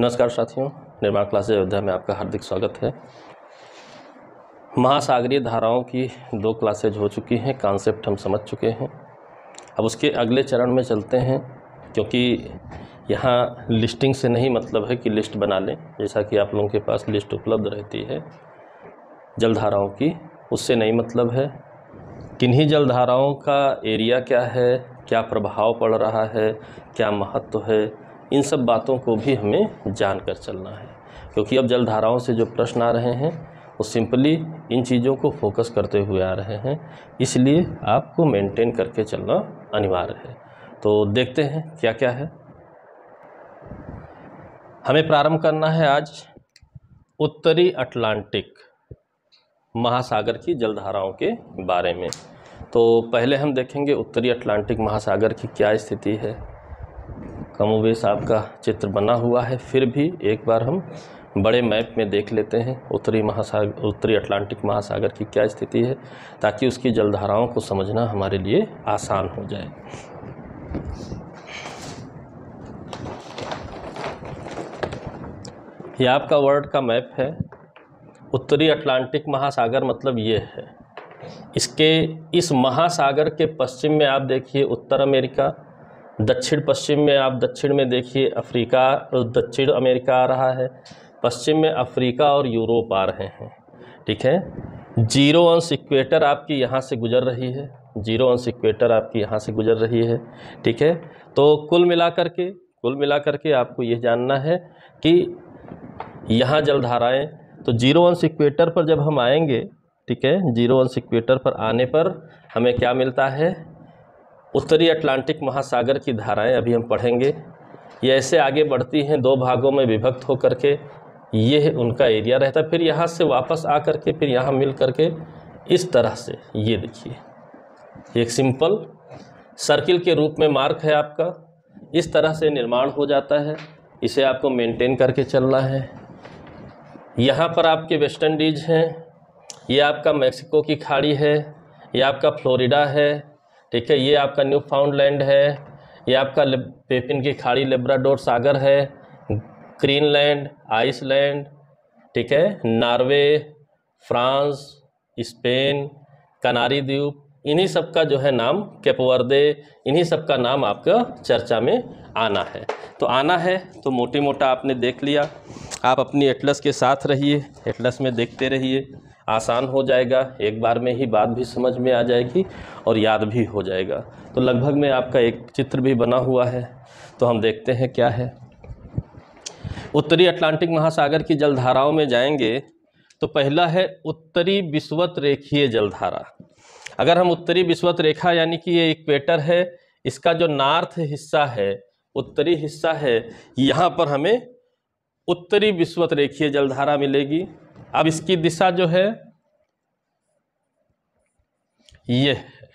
नमस्कार साथियों निर्माण क्लास अयोध्या में आपका हार्दिक स्वागत है महासागरीय धाराओं की दो क्लासेज हो चुकी हैं कॉन्सेप्ट हम समझ चुके हैं अब उसके अगले चरण में चलते हैं क्योंकि यहाँ लिस्टिंग से नहीं मतलब है कि लिस्ट बना लें जैसा कि आप लोगों के पास लिस्ट उपलब्ध रहती है जलधाराओं की उससे नहीं मतलब है किन्हीं जलधाराओं का एरिया क्या है क्या प्रभाव पड़ रहा है क्या महत्व है इन सब बातों को भी हमें जान कर चलना है क्योंकि अब जलधाराओं से जो प्रश्न आ रहे हैं वो सिंपली इन चीज़ों को फोकस करते हुए आ रहे हैं इसलिए आपको मेंटेन करके चलना अनिवार्य है तो देखते हैं क्या क्या है हमें प्रारंभ करना है आज उत्तरी अटलांटिक महासागर की जलधाराओं के बारे में तो पहले हम देखेंगे उत्तरी अटलांटिक महासागर की क्या स्थिति है कमोबेश आपका चित्र बना हुआ है फिर भी एक बार हम बड़े मैप में देख लेते हैं उत्तरी महासागर उत्तरी अटलांटिक महासागर की क्या स्थिति है ताकि उसकी जलधाराओं को समझना हमारे लिए आसान हो जाए यह आपका वर्ल्ड का मैप है उत्तरी अटलांटिक महासागर मतलब ये है इसके इस महासागर के पश्चिम में आप देखिए उत्तर अमेरिका दक्षिण पश्चिम में आप दक्षिण में देखिए अफ्रीका दक्षिण अमेरिका आ रहा है पश्चिम में अफ्रीका और यूरोप आ रहे हैं ठीक है जीरो अंश इक्वेटर आपकी यहाँ से गुजर रही है जीरो अंश इक्वेटर आपकी यहाँ से गुजर रही है ठीक है तो कुल मिलाकर के कुल मिलाकर के आपको यह जानना है कि यहाँ जलधाराएँ तो जीरो अंश इक्वेटर पर जब हम आएंगे ठीक है जीरो अंश इक्वेटर पर आने पर हमें क्या मिलता है उत्तरी अटलांटिक महासागर की धाराएं अभी हम पढ़ेंगे ये ऐसे आगे बढ़ती हैं दो भागों में विभक्त हो कर के ये उनका एरिया रहता फिर यहाँ से वापस आ कर के फिर यहाँ मिल कर के इस तरह से ये देखिए एक सिंपल सर्किल के रूप में मार्क है आपका इस तरह से निर्माण हो जाता है इसे आपको मेंटेन करके चलना है यहाँ पर आपके वेस्ट इंडीज हैं ये आपका मैक्सिको की खाड़ी है ये आपका फ्लोरिडा है ठीक है ये आपका न्यू फाउंड लैंड है ये आपका पेपिन की खाड़ी लेब्राडोर सागर है ग्रीनलैंड आइसलैंड ठीक है नॉर्वे फ्रांस स्पेन कनारी द्वीप इन्हीं सब का जो है नाम केपवर्दे इन्हीं सब का नाम आपका चर्चा में आना है तो आना है तो मोटी मोटा आपने देख लिया आप अपनी एटलस के साथ रहिए एटलस में देखते रहिए आसान हो जाएगा एक बार में ही बात भी समझ में आ जाएगी और याद भी हो जाएगा तो लगभग में आपका एक चित्र भी बना हुआ है तो हम देखते हैं क्या है उत्तरी अटलांटिक महासागर की जलधाराओं में जाएंगे तो पहला है उत्तरी विश्वत रेखीय जलधारा अगर हम उत्तरी विश्वत रेखा यानी कि ये इक्वेटर है इसका जो नॉर्थ हिस्सा है उत्तरी हिस्सा है यहाँ पर हमें उत्तरी विश्वत रेखीय जलधारा मिलेगी अब इसकी दिशा जो है यह है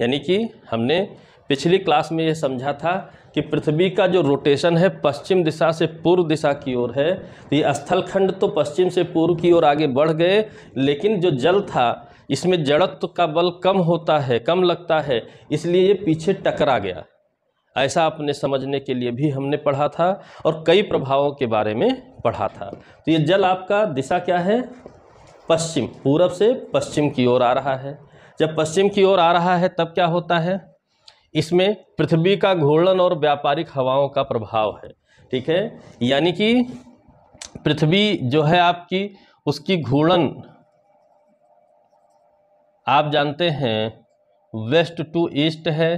यानी कि हमने पिछली क्लास में यह समझा था कि पृथ्वी का जो रोटेशन है पश्चिम दिशा से पूर्व दिशा की ओर है तो ये स्थलखंड तो पश्चिम से पूर्व की ओर आगे बढ़ गए लेकिन जो जल था इसमें जड़त्व का बल कम होता है कम लगता है इसलिए ये पीछे टकरा गया ऐसा अपने समझने के लिए भी हमने पढ़ा था और कई प्रभावों के बारे में पढ़ा था तो ये जल आपका दिशा क्या है पश्चिम पूरब से पश्चिम की ओर आ रहा है जब पश्चिम की ओर आ रहा है तब क्या होता है इसमें पृथ्वी का घूर्णन और व्यापारिक हवाओं का प्रभाव है ठीक है यानी कि पृथ्वी जो है आपकी उसकी घूर्णन आप जानते हैं वेस्ट टू ईस्ट है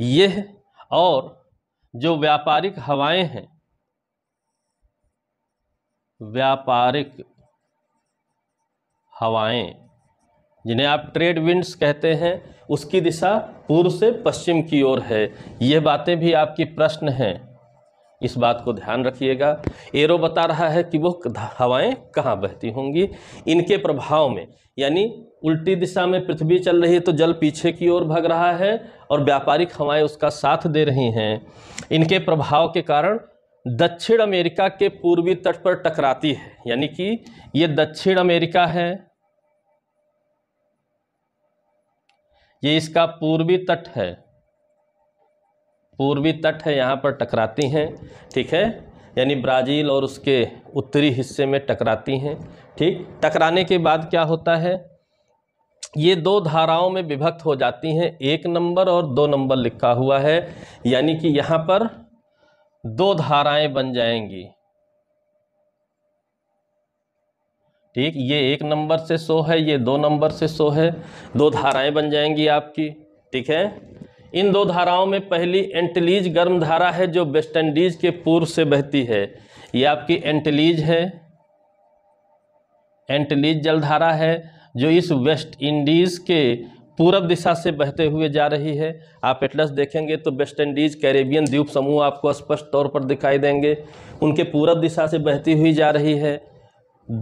यह और जो व्यापारिक हवाएं हैं व्यापारिक हवाएं जिन्हें आप ट्रेड विंड्स कहते हैं उसकी दिशा पूर्व से पश्चिम की ओर है ये बातें भी आपकी प्रश्न हैं इस बात को ध्यान रखिएगा एरो बता रहा है कि वो हवाएं कहाँ बहती होंगी इनके प्रभाव में यानी उल्टी दिशा में पृथ्वी चल रही है तो जल पीछे की ओर भाग रहा है और व्यापारिक हवाएं उसका साथ दे रही हैं इनके प्रभाव के कारण दक्षिण अमेरिका के पूर्वी तट पर टकराती है यानी कि ये दक्षिण अमेरिका है ये इसका पूर्वी तट है पूर्वी तट है यहाँ पर टकराती हैं ठीक है यानी ब्राज़ील और उसके उत्तरी हिस्से में टकराती हैं ठीक टकराने के बाद क्या होता है ये दो धाराओं में विभक्त हो जाती हैं एक नंबर और दो नंबर लिखा हुआ है यानी कि यहाँ पर दो धाराएं बन जाएंगी ठीक ये एक नंबर से सो है ये दो नंबर से सो है दो धाराएं बन जाएंगी आपकी ठीक है इन दो धाराओं में पहली एंटलीज गर्म धारा है जो वेस्ट इंडीज के पूर्व से बहती है ये आपकी एंटलीज है एंटलीज जलधारा है जो इस वेस्ट इंडीज़ के पूरब दिशा से बहते हुए जा रही है आप एटलस देखेंगे तो वेस्ट इंडीज़ कैरेबियन द्वीप समूह आपको स्पष्ट तौर पर दिखाई देंगे उनके पूरब दिशा से बहती हुई जा रही है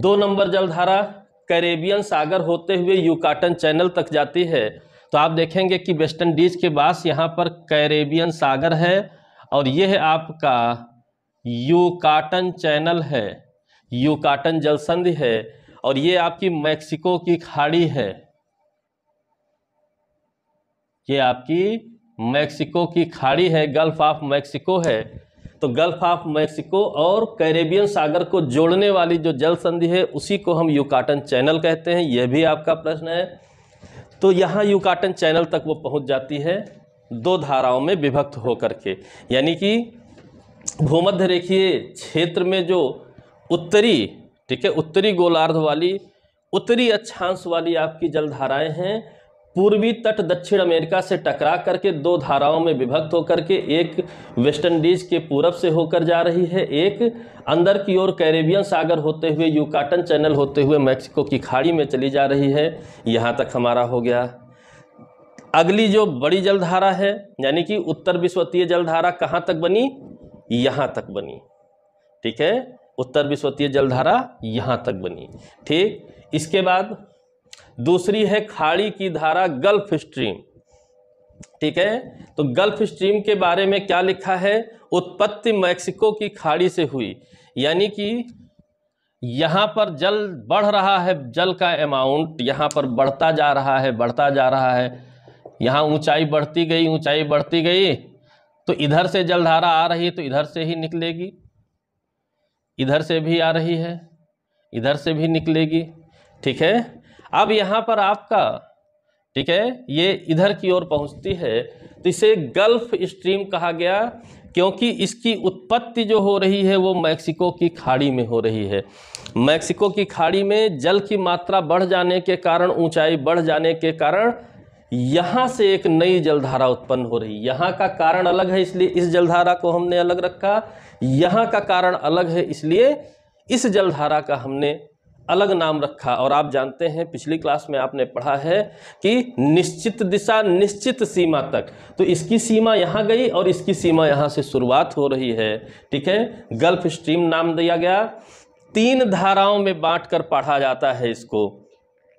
दो नंबर जलधारा कैरेबियन सागर होते हुए यूकाटन चैनल तक जाती है तो आप देखेंगे कि वेस्ट इंडीज़ के पास यहाँ पर कैरेबियन सागर है और यह है आपका यूकाटन चैनल है यूकाटन जलसंधि है और ये आपकी मैक्सिको की खाड़ी है ये आपकी मैक्सिको की खाड़ी है गल्फ ऑफ मैक्सिको है तो गल्फ ऑफ मैक्सिको और कैरेबियन सागर को जोड़ने वाली जो जल संधि है उसी को हम यूकाटन चैनल कहते हैं यह भी आपका प्रश्न है तो यहाँ यूकाटन चैनल तक वो पहुँच जाती है दो धाराओं में विभक्त होकर के यानी कि भूमध्य रेखीय क्षेत्र में जो उत्तरी ठीक है उत्तरी गोलार्ध वाली उत्तरी अक्षांश वाली आपकी जलधाराएं हैं पूर्वी तट दक्षिण अमेरिका से टकरा करके दो धाराओं में विभक्त होकर के एक वेस्ट इंडीज के पूरब से होकर जा रही है एक अंदर की ओर कैरेबियन सागर होते हुए यूकाटन चैनल होते हुए मैक्सिको की खाड़ी में चली जा रही है यहाँ तक हमारा हो गया अगली जो बड़ी जलधारा है यानी कि उत्तर विश्वतीय जलधारा कहाँ तक बनी यहाँ तक बनी ठीक है उत्तर विश्वतीय जलधारा यहाँ तक बनी ठीक इसके बाद दूसरी है खाड़ी की धारा गल्फ स्ट्रीम ठीक है तो गल्फ स्ट्रीम के बारे में क्या लिखा है उत्पत्ति मैक्सिको की खाड़ी से हुई यानी कि यहाँ पर जल बढ़ रहा है जल का अमाउंट यहाँ पर बढ़ता जा रहा है बढ़ता जा रहा है यहाँ ऊंचाई बढ़ती गई ऊंचाई बढ़ती गई तो इधर से जलधारा आ रही है तो इधर से ही निकलेगी इधर से भी आ रही है इधर से भी निकलेगी ठीक है अब यहाँ पर आपका ठीक है ये इधर की ओर पहुँचती है तो इसे गल्फ स्ट्रीम कहा गया क्योंकि इसकी उत्पत्ति जो हो रही है वो मैक्सिको की खाड़ी में हो रही है मैक्सिको की खाड़ी में जल की मात्रा बढ़ जाने के कारण ऊंचाई बढ़ जाने के कारण यहाँ से एक नई जलधारा उत्पन्न हो रही यहाँ का कारण अलग है इसलिए इस जलधारा को हमने अलग रखा यहाँ का कारण अलग है इसलिए इस जलधारा का हमने अलग नाम रखा और आप जानते हैं पिछली क्लास में आपने पढ़ा है कि निश्चित दिशा निश्चित सीमा तक तो इसकी सीमा यहाँ गई और इसकी सीमा यहाँ से शुरुआत हो रही है ठीक है गल्फ स्ट्रीम नाम दिया गया तीन धाराओं में बांट कर पढ़ा जाता है इसको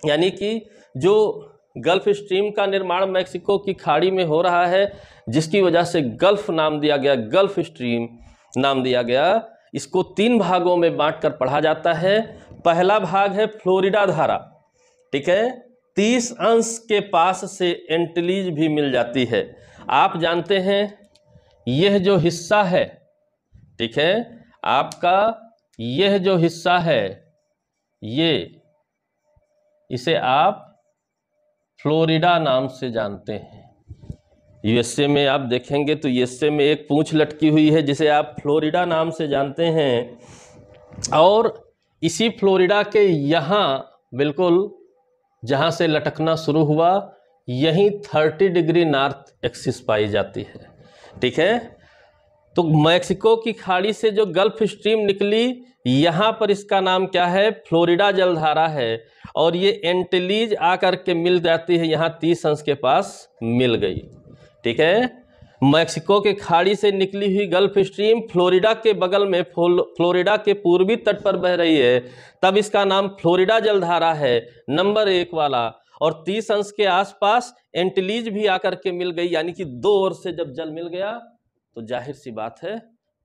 यानी कि जो गल्फ स्ट्रीम का निर्माण मैक्सिको की खाड़ी में हो रहा है जिसकी वजह से गल्फ नाम दिया गया गल्फ स्ट्रीम नाम दिया गया इसको तीन भागों में बांट कर पढ़ा जाता है पहला भाग है फ्लोरिडा धारा ठीक है तीस अंश के पास से एंटलीज भी मिल जाती है आप जानते हैं यह जो हिस्सा है ठीक है आपका यह जो हिस्सा है ये इसे आप फ्लोरिडा नाम से जानते हैं यूएसए में आप देखेंगे तो यूएसए में एक पूंछ लटकी हुई है जिसे आप फ्लोरिडा नाम से जानते हैं और इसी फ्लोरिडा के यहाँ बिल्कुल जहाँ से लटकना शुरू हुआ यहीं थर्टी डिग्री नॉर्थ एक्सिस पाई जाती है ठीक है तो मैक्सिको की खाड़ी से जो गल्फ स्ट्रीम निकली यहाँ पर इसका नाम क्या है फ्लोरिडा जलधारा है और ये एंटलीज आकर के मिल जाती है यहाँ तीस अंश के पास मिल गई ठीक है मैक्सिको के खाड़ी से निकली हुई गल्फ स्ट्रीम फ्लोरिडा के बगल में फ्लोरिडा के पूर्वी तट पर बह रही है तब इसका नाम फ्लोरिडा जलधारा है नंबर एक वाला और तीस अंश के आसपास एंटलीज भी आकर के मिल गई यानी कि दो ओर से जब जल मिल गया तो जाहिर सी बात है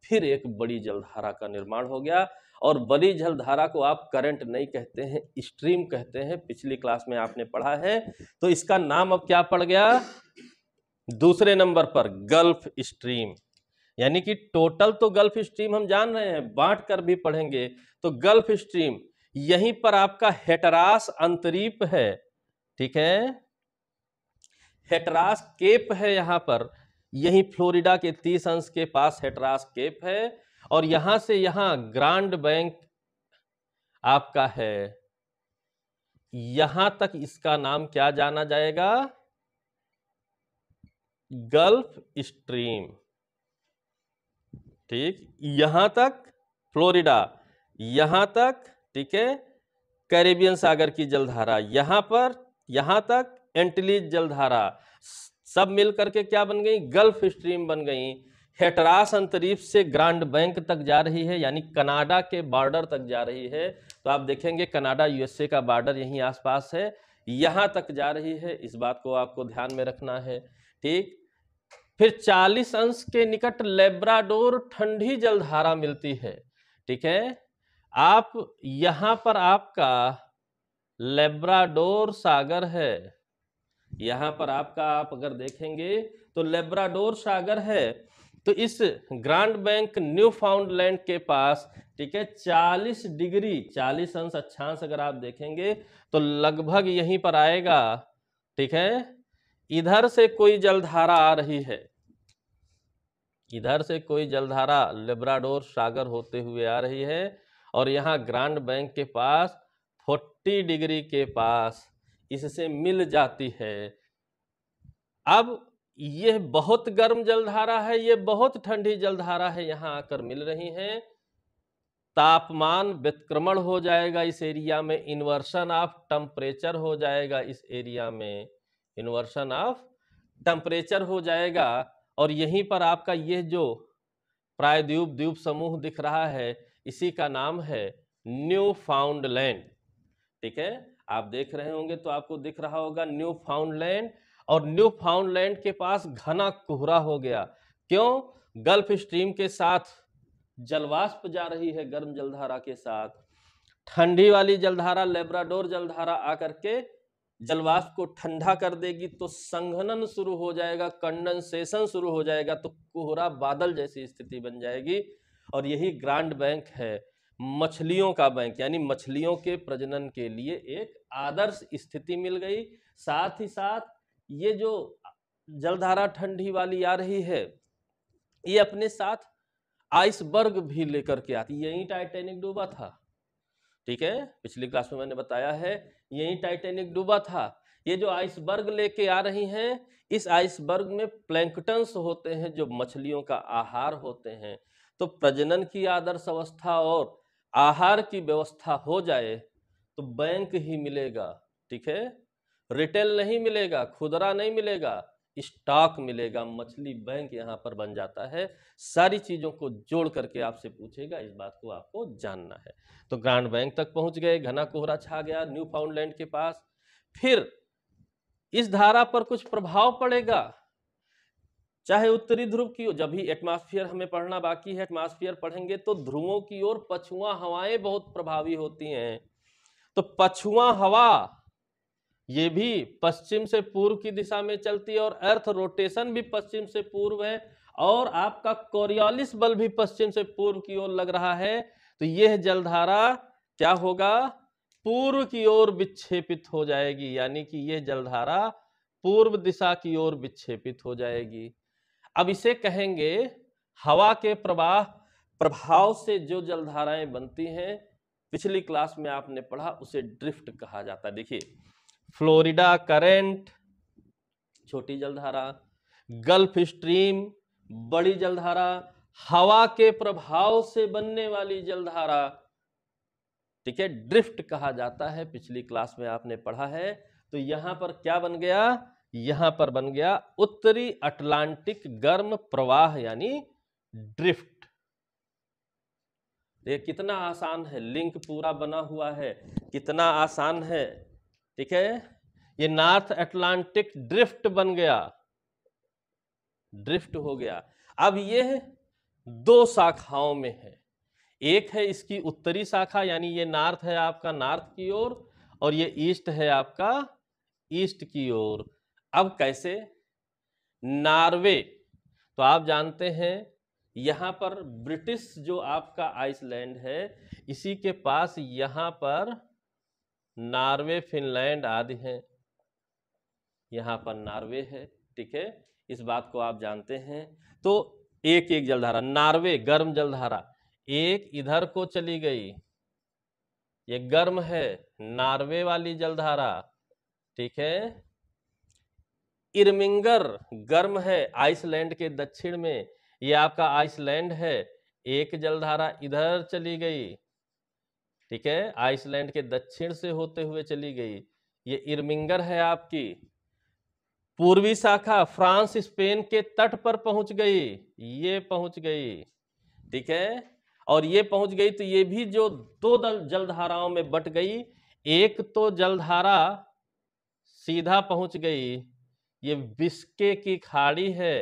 फिर एक बड़ी जलधारा का निर्माण हो गया और बड़ी जलधारा को आप करंट नहीं कहते हैं स्ट्रीम कहते हैं पिछली क्लास में आपने पढ़ा है तो इसका नाम अब क्या पड़ गया दूसरे नंबर पर गल्फ स्ट्रीम यानी कि टोटल तो गल्फ स्ट्रीम हम जान रहे हैं बांट कर भी पढ़ेंगे तो गल्फ स्ट्रीम यहीं पर आपका हेटरास अंतरीप है ठीक है हेटरास केप है यहां पर यही फ्लोरिडा के तीस अंश के पास हेटरास केप है और यहां से यहां ग्रांड बैंक आपका है यहां तक इसका नाम क्या जाना जाएगा गल्फ स्ट्रीम ठीक यहां तक फ्लोरिडा यहां तक ठीक है कैरेबियन सागर की जलधारा यहां पर यहां तक एंटलीज जलधारा सब मिलकर के क्या बन गई गल्फ स्ट्रीम बन गई हेटरास अंतरीप से ग्रांड बैंक तक जा रही है यानी कनाडा के बॉर्डर तक जा रही है तो आप देखेंगे कनाडा यूएसए का बॉर्डर यहीं आसपास है यहां तक जा रही है इस बात को आपको ध्यान में रखना है ठीक फिर 40 अंश के निकट लेब्राडोर ठंडी जलधारा मिलती है ठीक है आप यहां पर आपका लेब्राडोर सागर है यहां पर आपका आप अगर देखेंगे तो लेब्राडोर सागर है तो इस ग्रांड बैंक न्यू फाउंडलैंड के पास ठीक है 40 डिग्री 40 अंश अच्छांश अगर आप देखेंगे तो लगभग यहीं पर आएगा ठीक है इधर से कोई जलधारा आ रही है इधर से कोई जलधारा लेब्राडोर सागर होते हुए आ रही है और यहाँ ग्रांड बैंक के पास 40 डिग्री के पास इससे मिल जाती है अब यह बहुत गर्म जलधारा है ये बहुत ठंडी जलधारा है यहाँ आकर मिल रही है तापमान व्यक्रमण हो जाएगा इस एरिया में इन्वर्सन ऑफ टेम्परेचर हो जाएगा इस एरिया में इन्वर्सन ऑफ टेम्परेचर हो जाएगा और यहीं पर आपका यह जो प्रायद्वीप द्वीप समूह दिख रहा है इसी का नाम है न्यू फाउंड लैंड ठीक है आप देख रहे होंगे तो आपको दिख रहा होगा न्यू फाउंड लैंड और न्यू फाउंड लैंड के पास घना कोहरा हो गया क्यों गल्फ स्ट्रीम के साथ जलवाष्प जा रही है गर्म जलधारा के साथ ठंडी वाली जलधारा लेब्राडोर जलधारा आकर के जलवाष्प को ठंडा कर देगी तो संघनन शुरू हो जाएगा कंडेंसेशन शुरू हो जाएगा तो कोहरा बादल जैसी स्थिति बन जाएगी और यही ग्रांड बैंक है मछलियों का बैंक यानी मछलियों के प्रजनन के लिए एक आदर्श स्थिति मिल गई साथ ही साथ ये जो जलधारा ठंडी वाली आ रही है ये अपने साथ आइसबर्ग भी लेकर के आती यही टाइटेनिक डूबा था ठीक है पिछली क्लास में मैंने बताया है यही टाइटेनिक डूबा था ये जो आइसबर्ग लेके आ रही हैं इस आइसबर्ग में प्लैंकटन्स होते हैं जो मछलियों का आहार होते हैं तो प्रजनन की आदर्श अवस्था और आहार की व्यवस्था हो जाए तो बैंक ही मिलेगा ठीक है रिटेल नहीं मिलेगा खुदरा नहीं मिलेगा स्टॉक मिलेगा मछली बैंक यहाँ पर बन जाता है सारी चीज़ों को जोड़ करके आपसे पूछेगा इस बात को आपको जानना है तो ग्रांड बैंक तक पहुँच गए घना कोहरा छा गया न्यू फाउंडलैंड के पास फिर इस धारा पर कुछ प्रभाव पड़ेगा चाहे उत्तरी ध्रुव की जब भी एटमॉस्फेयर हमें पढ़ना बाकी है एटमॉस्फेयर पढ़ेंगे तो ध्रुवों की ओर पछुआ हवाएं बहुत प्रभावी होती हैं तो पछुआ हवा ये भी पश्चिम से पूर्व की दिशा में चलती है और अर्थ रोटेशन भी पश्चिम से पूर्व है और आपका कोरियोलिस बल भी पश्चिम से पूर्व की ओर लग रहा है तो यह जलधारा क्या होगा पूर्व की ओर विक्षेपित हो जाएगी यानी कि यह जलधारा पूर्व दिशा की ओर विक्षेपित हो जाएगी अब इसे कहेंगे हवा के प्रवाह प्रभाव से जो जलधाराएं बनती हैं पिछली क्लास में आपने पढ़ा उसे ड्रिफ्ट कहा जाता है देखिए फ्लोरिडा करेंट छोटी जलधारा गल्फ स्ट्रीम बड़ी जलधारा हवा के प्रभाव से बनने वाली जलधारा ठीक है ड्रिफ्ट कहा जाता है पिछली क्लास में आपने पढ़ा है तो यहां पर क्या बन गया यहां पर बन गया उत्तरी अटलांटिक गर्म प्रवाह यानी ड्रिफ्ट ये कितना आसान है लिंक पूरा बना हुआ है कितना आसान है ठीक है ये नॉर्थ एटलांटिक ड्रिफ्ट बन गया ड्रिफ्ट हो गया अब यह दो शाखाओं में है एक है इसकी उत्तरी शाखा यानी ये नॉर्थ है आपका नॉर्थ की ओर और, और ये ईस्ट है आपका ईस्ट की ओर अब कैसे नॉर्वे तो आप जानते हैं यहां पर ब्रिटिश जो आपका आइसलैंड है इसी के पास यहां पर नॉर्वे फिनलैंड आदि हैं यहाँ पर नॉर्वे है ठीक है इस बात को आप जानते हैं तो एक एक जलधारा नॉर्वे गर्म जलधारा एक इधर को चली गई ये गर्म है नॉर्वे वाली जलधारा ठीक है इर्मिंगर गर्म है आइसलैंड के दक्षिण में ये आपका आइसलैंड है एक जलधारा इधर चली गई ठीक है आइसलैंड के दक्षिण से होते हुए चली गई ये इरमिंगर है आपकी पूर्वी शाखा फ्रांस स्पेन के तट पर पहुंच गई ये पहुंच गई ठीक है और ये पहुंच गई तो ये भी जो दो दल जलधाराओं में बट गई एक तो जलधारा सीधा पहुंच गई ये बिस्के की खाड़ी है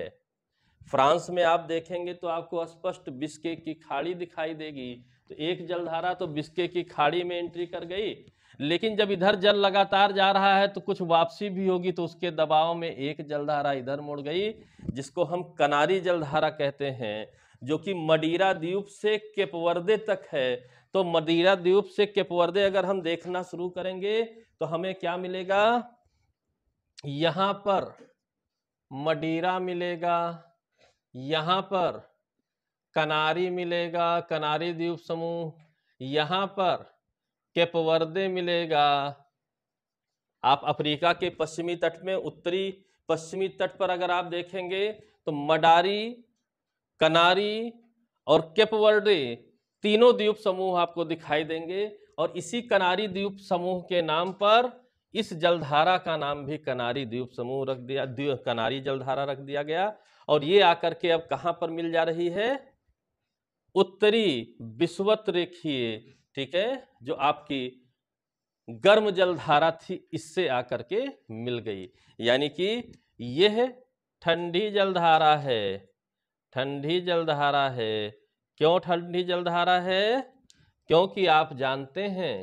फ्रांस में आप देखेंगे तो आपको स्पष्ट बिस्के की खाड़ी दिखाई देगी तो एक जलधारा तो बिस्के की खाड़ी में एंट्री कर गई लेकिन जब इधर जल लगातार जा रहा है तो कुछ वापसी भी होगी तो उसके दबाव में एक जलधारा इधर मुड़ गई जिसको हम कनारी जलधारा कहते हैं जो कि मडीरा द्वीप से केपवर्दे तक है तो मदीरा द्वीप से केपवर्दे अगर हम देखना शुरू करेंगे तो हमें क्या मिलेगा यहाँ पर मडीरा मिलेगा यहाँ पर कनारी मिलेगा कनारी द्वीप समूह यहाँ पर केपवर्दे मिलेगा आप अफ्रीका के पश्चिमी तट में उत्तरी पश्चिमी तट पर अगर आप देखेंगे तो मडारी कनारी और केपवर्डे तीनों द्वीप समूह आपको दिखाई देंगे और इसी कनारी द्वीप समूह के नाम पर इस जलधारा का नाम भी कनारी द्वीप समूह रख दिया द्वीप कनारी जलधारा रख दिया गया और ये आकर के अब कहाँ पर मिल जा रही है उत्तरी विश्वत रेखीय ठीक है जो आपकी गर्म जलधारा थी इससे आकर के मिल गई यानी कि यह ठंडी जलधारा है ठंडी जलधारा है क्यों ठंडी जलधारा है क्योंकि आप जानते हैं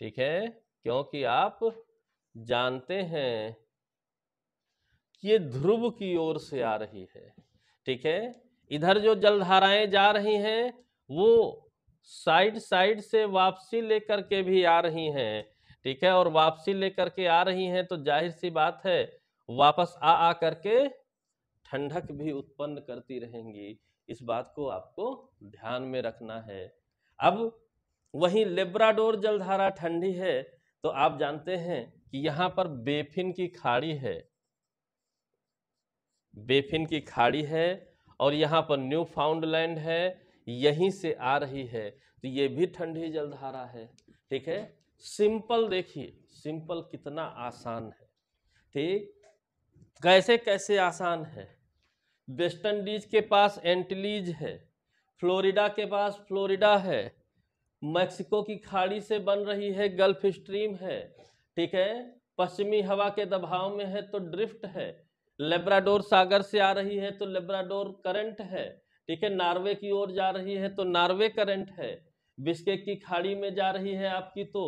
ठीक है क्योंकि आप जानते हैं कि ये ध्रुव की ओर से आ रही है ठीक है इधर जो जलधाराएं जा रही हैं वो साइड साइड से वापसी लेकर के भी आ रही हैं ठीक है और वापसी लेकर के आ रही हैं तो जाहिर सी बात है वापस आ आ करके ठंडक भी उत्पन्न करती रहेंगी इस बात को आपको ध्यान में रखना है अब वहीं लेब्राडोर जलधारा ठंडी है तो आप जानते हैं कि यहां पर बेफिन की खाड़ी है बेफिन की खाड़ी है और यहाँ पर न्यू फाउंडलैंड है यहीं से आ रही है तो ये भी ठंडी जलधारा है ठीक है सिंपल देखिए सिंपल कितना आसान है ठीक कैसे कैसे आसान है वेस्ट इंडीज के पास एंटलीज है फ्लोरिडा के पास फ्लोरिडा है मैक्सिको की खाड़ी से बन रही है गल्फ स्ट्रीम है ठीक है पश्चिमी हवा के दबाव में है तो ड्रिफ्ट है लेब्राडोर सागर से आ रही है तो लेब्राडोर करंट है ठीक है नार्वे की ओर जा रही है तो नार्वे करंट है बिस्केक की खाड़ी में जा रही है आपकी तो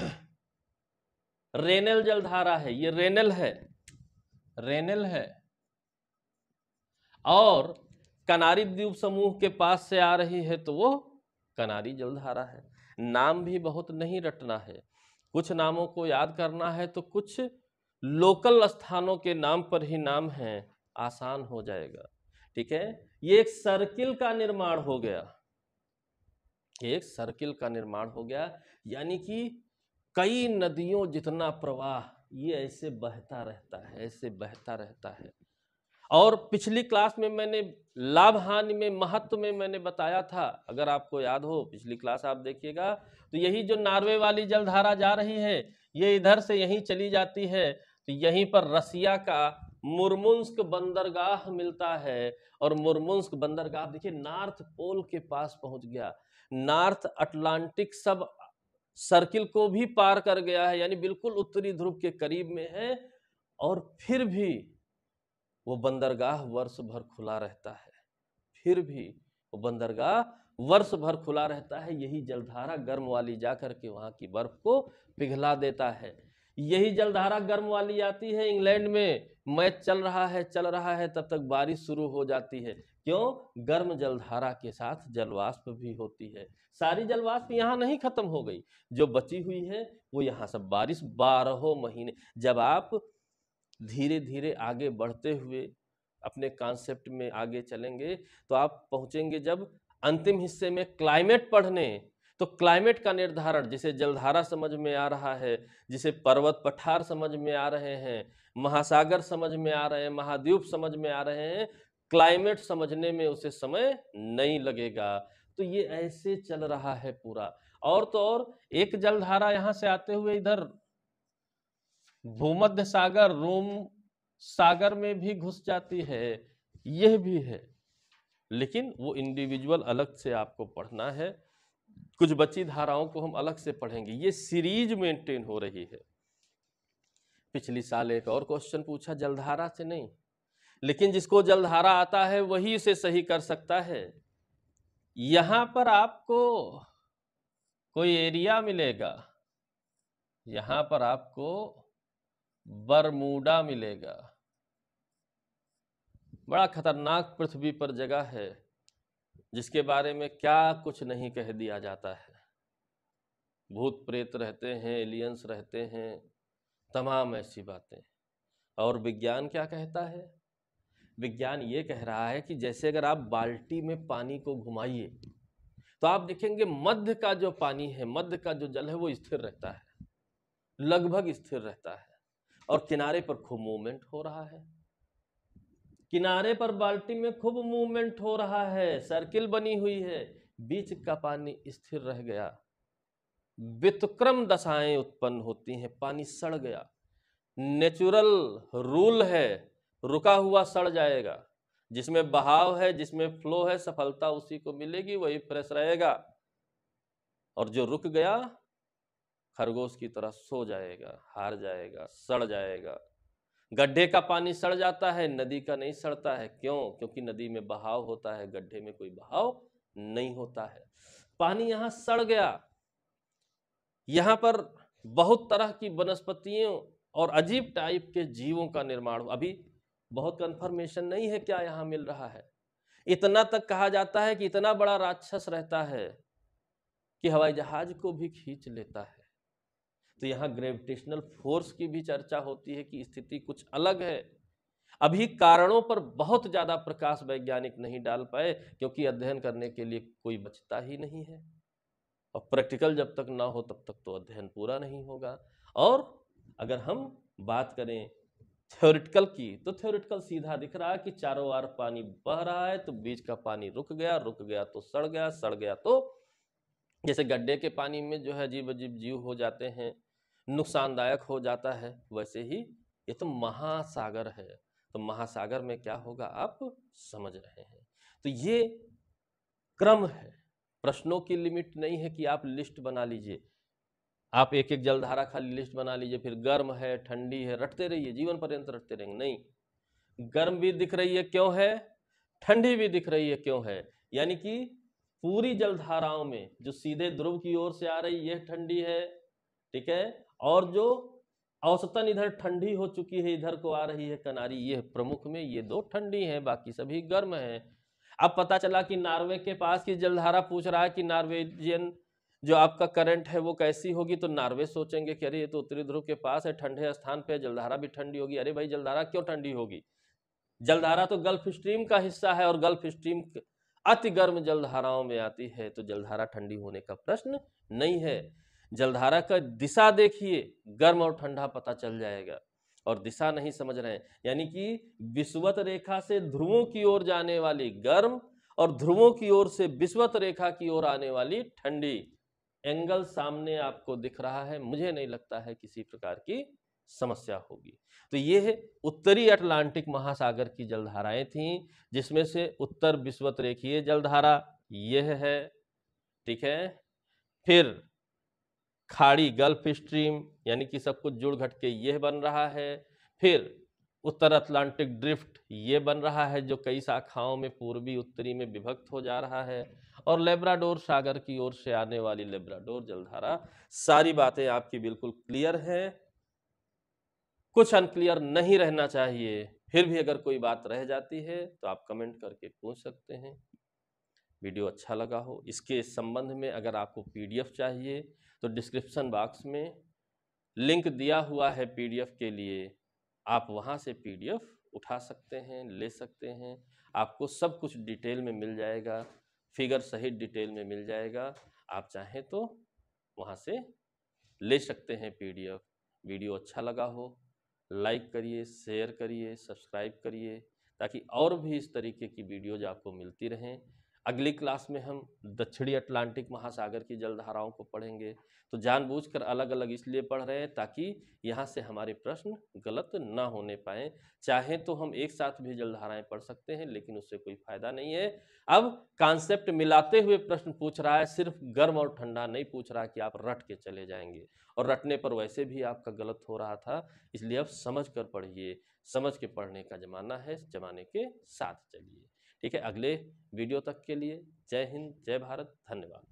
रेनल जलधारा है ये रेनल है रेनल है और कनारी द्वीप समूह के पास से आ रही है तो वो कनारी जलधारा है नाम भी बहुत नहीं रटना है कुछ नामों को याद करना है तो कुछ लोकल स्थानों के नाम पर ही नाम है आसान हो जाएगा ठीक है ये एक सर्किल का निर्माण हो गया एक सर्किल का निर्माण हो गया यानी कि कई नदियों जितना प्रवाह ये ऐसे बहता रहता है ऐसे बहता रहता है और पिछली क्लास में मैंने लाभ हानि में महत्व में मैंने बताया था अगर आपको याद हो पिछली क्लास आप देखिएगा तो यही जो नार्वे वाली जलधारा जा रही है ये इधर से यहीं चली जाती है तो यहीं पर रसिया का मुरमुंस्क बंदरगाह मिलता है और मुरमुंस्क बंदरगाह देखिए नॉर्थ पोल के पास पहुंच गया नॉर्थ अटलांटिक सब सर्किल को भी पार कर गया है यानी बिल्कुल उत्तरी ध्रुव के करीब में है और फिर भी वो बंदरगाह वर्ष भर खुला रहता है फिर भी वो बंदरगाह वर्ष भर खुला रहता है यही जलधारा गर्म वाली जाकर के वहां की बर्फ को पिघला देता है यही जलधारा गर्म वाली आती है इंग्लैंड में मैच चल रहा है चल रहा है तब तक बारिश शुरू हो जाती है क्यों गर्म जलधारा के साथ जलवाष्प भी होती है सारी जलवाष्प यहाँ नहीं खत्म हो गई जो बची हुई है वो यहाँ सब बारिश बारहों महीने जब आप धीरे धीरे आगे बढ़ते हुए अपने कॉन्सेप्ट में आगे चलेंगे तो आप पहुँचेंगे जब अंतिम हिस्से में क्लाइमेट पढ़ने तो क्लाइमेट का निर्धारण जिसे जलधारा समझ में आ रहा है जिसे पर्वत पठार समझ में आ रहे हैं महासागर समझ में आ रहे हैं महाद्वीप समझ में आ रहे हैं क्लाइमेट समझने में उसे समय नहीं लगेगा तो ये ऐसे चल रहा है पूरा और तो और एक जलधारा यहां से आते हुए इधर भूमध्य सागर रोम सागर में भी घुस जाती है यह भी है लेकिन वो इंडिविजुअल अलग से आपको पढ़ना है कुछ बची धाराओं को हम अलग से पढ़ेंगे ये सीरीज मेंटेन हो रही है पिछली साल एक और क्वेश्चन पूछा जलधारा से नहीं लेकिन जिसको जलधारा आता है वही इसे सही कर सकता है यहां पर आपको कोई एरिया मिलेगा यहां पर आपको बरमूडा मिलेगा बड़ा खतरनाक पृथ्वी पर जगह है जिसके बारे में क्या कुछ नहीं कह दिया जाता है भूत प्रेत रहते हैं एलियंस रहते हैं तमाम ऐसी बातें और विज्ञान क्या कहता है विज्ञान ये कह रहा है कि जैसे अगर आप बाल्टी में पानी को घुमाइए तो आप देखेंगे मध्य का जो पानी है मध्य का जो जल है वो स्थिर रहता है लगभग स्थिर रहता है और किनारे पर खूब मूवमेंट हो रहा है किनारे पर बाल्टी में खूब मूवमेंट हो रहा है सर्किल बनी हुई है बीच का पानी स्थिर रह गया वितक्रम दशाएं उत्पन्न होती हैं पानी सड़ गया नेचुरल रूल है रुका हुआ सड़ जाएगा जिसमें बहाव है जिसमें फ्लो है सफलता उसी को मिलेगी वही फ्रेश रहेगा और जो रुक गया खरगोश की तरह सो जाएगा हार जाएगा सड़ जाएगा गड्ढे का पानी सड़ जाता है नदी का नहीं सड़ता है क्यों क्योंकि नदी में बहाव होता है गड्ढे में कोई बहाव नहीं होता है पानी यहाँ सड़ गया यहाँ पर बहुत तरह की वनस्पतियों और अजीब टाइप के जीवों का निर्माण अभी बहुत कंफर्मेशन नहीं है क्या यहाँ मिल रहा है इतना तक कहा जाता है कि इतना बड़ा राक्षस रहता है कि हवाई जहाज को भी खींच लेता है तो यहाँ ग्रेविटेशनल फोर्स की भी चर्चा होती है कि स्थिति कुछ अलग है अभी कारणों पर बहुत ज़्यादा प्रकाश वैज्ञानिक नहीं डाल पाए क्योंकि अध्ययन करने के लिए कोई बचता ही नहीं है और प्रैक्टिकल जब तक ना हो तब तक तो अध्ययन पूरा नहीं होगा और अगर हम बात करें थ्योरिटिकल की तो थ्योरिटिकल सीधा दिख रहा है कि चारों ओर पानी बह रहा है तो बीच का पानी रुक गया रुक गया तो सड़ गया सड़ गया तो जैसे गड्ढे के पानी में जो है अजीब अजीब जीव हो जाते हैं नुकसानदायक हो जाता है वैसे ही ये तो महासागर है तो महासागर में क्या होगा आप समझ रहे हैं तो ये क्रम है प्रश्नों की लिमिट नहीं है कि आप लिस्ट बना लीजिए आप एक एक जलधारा खाली लिस्ट बना लीजिए फिर गर्म है ठंडी है रटते रहिए जीवन पर्यंत रटते रहेंगे नहीं गर्म भी दिख रही है क्यों है ठंडी भी दिख रही है क्यों है यानी कि पूरी जलधाराओं में जो सीधे ध्रुव की ओर से आ रही यह ठंडी है ठीक है और जो औसतन इधर ठंडी हो चुकी है इधर को आ रही है कनारी ये प्रमुख में ये दो ठंडी हैं बाकी सभी गर्म हैं अब पता चला कि नॉर्वे के पास की जलधारा पूछ रहा है कि नॉर्वेजियन जो आपका करंट है वो कैसी होगी तो नॉर्वे सोचेंगे कि अरे ये तो उत्तरी ध्रुव के पास है ठंडे स्थान पर जलधारा भी ठंडी होगी अरे भाई जलधारा क्यों ठंडी होगी जलधारा तो गल्फ स्ट्रीम का हिस्सा है और गल्फ स्ट्रीम अति गर्म जलधाराओं में आती है तो जलधारा ठंडी होने का प्रश्न नहीं है जलधारा का दिशा देखिए गर्म और ठंडा पता चल जाएगा और दिशा नहीं समझ रहे हैं यानी कि विश्वत रेखा से ध्रुवों की ओर जाने वाली गर्म और ध्रुवों की ओर से विश्वत रेखा की ओर आने वाली ठंडी एंगल सामने आपको दिख रहा है मुझे नहीं लगता है किसी प्रकार की समस्या होगी तो ये उत्तरी अटलांटिक महासागर की जलधाराएं थीं जिसमें से उत्तर विश्वत रेखीय जलधारा यह है ठीक है फिर खाड़ी गल्फ स्ट्रीम यानी कि सब कुछ जुड़ घट के यह बन रहा है फिर उत्तर अटलांटिक ड्रिफ्ट ये बन रहा है जो कई शाखाओं में पूर्वी उत्तरी में विभक्त हो जा रहा है और लेब्राडोर सागर की ओर से आने वाली लेब्राडोर जलधारा सारी बातें आपकी बिल्कुल क्लियर हैं कुछ अनक्लियर नहीं रहना चाहिए फिर भी अगर कोई बात रह जाती है तो आप कमेंट करके पूछ सकते हैं वीडियो अच्छा लगा हो इसके संबंध में अगर आपको पीडीएफ चाहिए तो डिस्क्रिप्शन बॉक्स में लिंक दिया हुआ है पीडीएफ के लिए आप वहाँ से पीडीएफ उठा सकते हैं ले सकते हैं आपको सब कुछ डिटेल में मिल जाएगा फिगर सहित डिटेल में मिल जाएगा आप चाहें तो वहाँ से ले सकते हैं पीडीएफ वीडियो अच्छा लगा हो लाइक करिए शेयर करिए सब्सक्राइब करिए ताकि और भी इस तरीके की वीडियोज आपको मिलती रहें अगली क्लास में हम दक्षिणी अटलांटिक महासागर की जलधाराओं को पढ़ेंगे तो जानबूझकर अलग अलग इसलिए पढ़ रहे हैं ताकि यहाँ से हमारे प्रश्न गलत ना होने पाए चाहे तो हम एक साथ भी जलधाराएं पढ़ सकते हैं लेकिन उससे कोई फायदा नहीं है अब कॉन्सेप्ट मिलाते हुए प्रश्न पूछ रहा है सिर्फ गर्म और ठंडा नहीं पूछ रहा कि आप रट के चले जाएंगे और रटने पर वैसे भी आपका गलत हो रहा था इसलिए अब समझ कर पढ़िए समझ के पढ़ने का जमाना है जमाने के साथ चलिए ठीक है अगले वीडियो तक के लिए जय हिंद जय भारत धन्यवाद